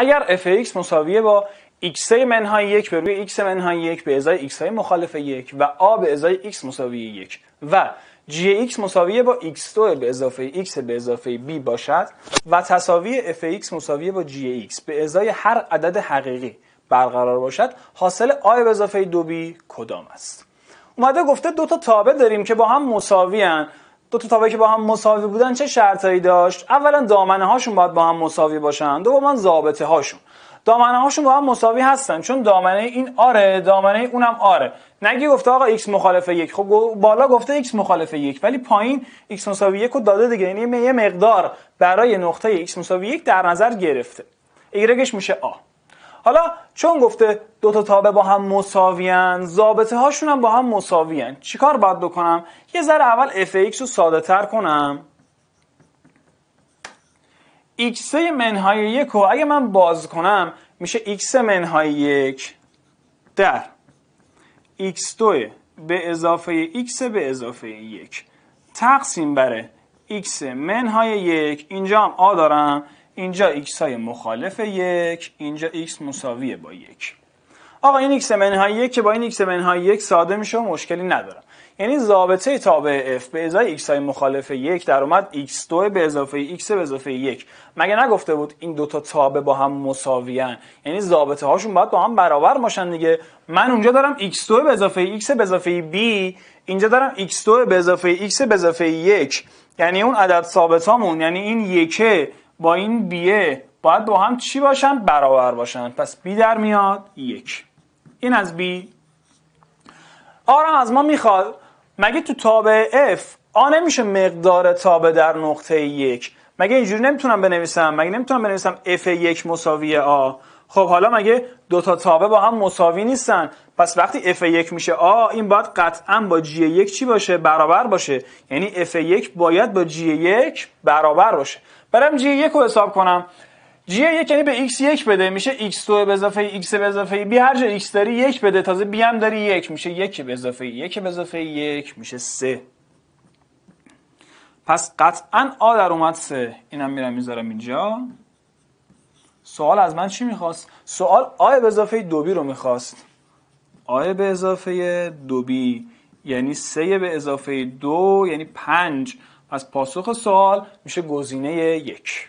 اگر f(x) مساویه با x منهای یک به روی x منهای یک به ازای x های مخالف یک و a به ازای x مساوی 1 و GX مساویه با x2 به اضافه x به اضافه b باشد و تساوی f(x) مساویه با GX به ازای هر عدد حقیقی برقرار باشد حاصل a به اضافه 2b کدام است اومده گفته دو تا تابع داریم که با هم مساوی هن. دو تا تابه که با هم مساوی بودن چه شرطایی داشت اولا دامنه هاشون باید با هم مساوی باشن دوما ضابطه هاشون دامنه هاشون با هم مساوی هستن چون دامنه این آره دامنه اونم آره نگی گفته آقا x مخالف یک خب بالا گفته x مخالف یک ولی پایین x مساوی یک رو داده دیگه یعنی یه مقدار برای نقطه x مساوی یک در نظر گرفته ایرگش میشه آ حالا چون گفته دو تا تابه با هم مساویان ضابطه هاشون هم با هم مساویان چیکار باید بکنم یه ذره اول اف ایکس رو ساده تر کنم x منهای یک رو اگه من باز کنم میشه x منهای یک در x2 به اضافه x به اضافه یک تقسیم بره x منهای یک اینجا هم آ دارم اینجا x های مخالف یک اینجا x مساویه با یک آقا این x منهای یک که با این x منهای یک ساده میشه و مشکلی ندارم یعنی ضابطه تابع f به ازای x های مخالف یک در اومد x2 به اضافه x به اضافه یک مگه نگفته بود این دوتا تابع با هم مساویان یعنی ضابطه هاشون باید با هم برابر باشن دیگه من اونجا دارم x2 به اضافه x به اضافه b اینجا دارم x2 به اضافه x به اضافه یک یعنی اون عدد ثابتامون یعنی این یکه با این بیه باید با هم چی باشن برابر باشن پس بی در میاد یک این از بی آرام از ما میخواد مگه تو تابع اف آ نمیشه مقدار تابع در نقطه یک مگه اینجوری نمیتونم بنویسم مگه نمیتونم بنویسم اف یک مساوی آ خب حالا مگه دو تا تابه با هم مساوی نیستن پس وقتی f1 میشه آ این باید قطعا با g1 چی باشه برابر باشه یعنی f1 باید با g1 برابر باشه برم g1 رو حساب کنم g1 یعنی به x1 بده میشه x2 به اضافه x به اضافه b هر جا x داری یک بده تازه b هم داری یک میشه یک به اضافه یک به اضافه یک میشه 3 پس قطعا آ در اومد 3 اینم میرم میذارم اینجا سوال از من چی میخواست سوال آی به اضافه بی رو میخواست آی به اضافه دوبی یعنی سه به اضافه دو یعنی پنج پس پاسخ سوال میشه گزینه یک